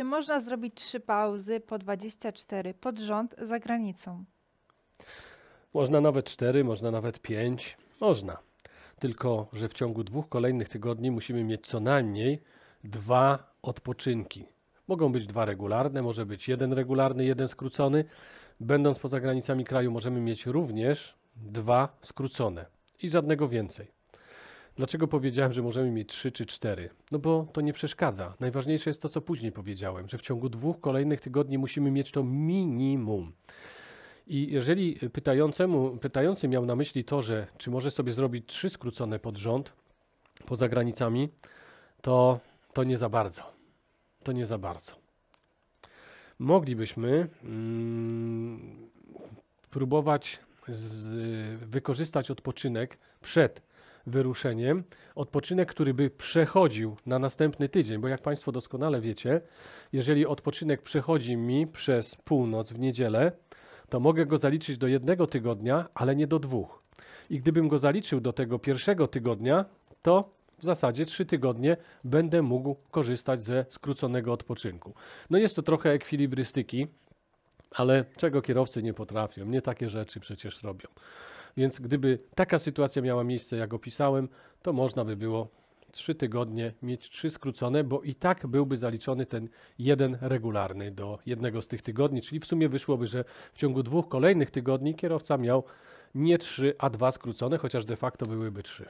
Czy można zrobić trzy pauzy po 24 pod rząd za granicą? Można nawet cztery, można nawet pięć. Można. Tylko, że w ciągu dwóch kolejnych tygodni musimy mieć co najmniej dwa odpoczynki. Mogą być dwa regularne, może być jeden regularny, jeden skrócony. Będąc poza granicami kraju, możemy mieć również dwa skrócone i żadnego więcej. Dlaczego powiedziałem, że możemy mieć 3 czy 4? No bo to nie przeszkadza. Najważniejsze jest to, co później powiedziałem, że w ciągu dwóch kolejnych tygodni musimy mieć to minimum. I jeżeli pytającemu, pytający miał na myśli to, że czy może sobie zrobić trzy skrócone pod rząd poza granicami, to, to nie za bardzo. To nie za bardzo. Moglibyśmy mm, próbować z, wykorzystać odpoczynek przed wyruszeniem. Odpoczynek, który by przechodził na następny tydzień, bo jak Państwo doskonale wiecie, jeżeli odpoczynek przechodzi mi przez północ w niedzielę, to mogę go zaliczyć do jednego tygodnia, ale nie do dwóch. I gdybym go zaliczył do tego pierwszego tygodnia, to w zasadzie trzy tygodnie będę mógł korzystać ze skróconego odpoczynku. No jest to trochę ekwilibrystyki, ale czego kierowcy nie potrafią, nie takie rzeczy przecież robią. Więc gdyby taka sytuacja miała miejsce, jak opisałem, to można by było 3 tygodnie mieć 3 skrócone, bo i tak byłby zaliczony ten jeden regularny do jednego z tych tygodni, czyli w sumie wyszłoby, że w ciągu dwóch kolejnych tygodni kierowca miał nie 3, a 2 skrócone, chociaż de facto byłyby 3.